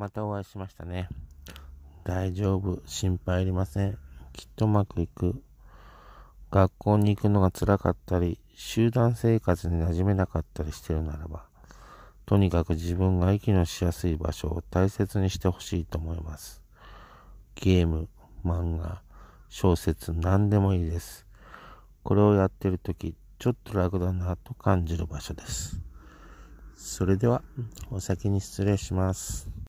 またお会いしましたね。大丈夫。心配いりません。きっとうまくいく。学校に行くのが辛かったり、集団生活に馴染めなかったりしてるならば、とにかく自分が息のしやすい場所を大切にしてほしいと思います。ゲーム、漫画、小説、何でもいいです。これをやってるとき、ちょっと楽だなと感じる場所です。それでは、お先に失礼します。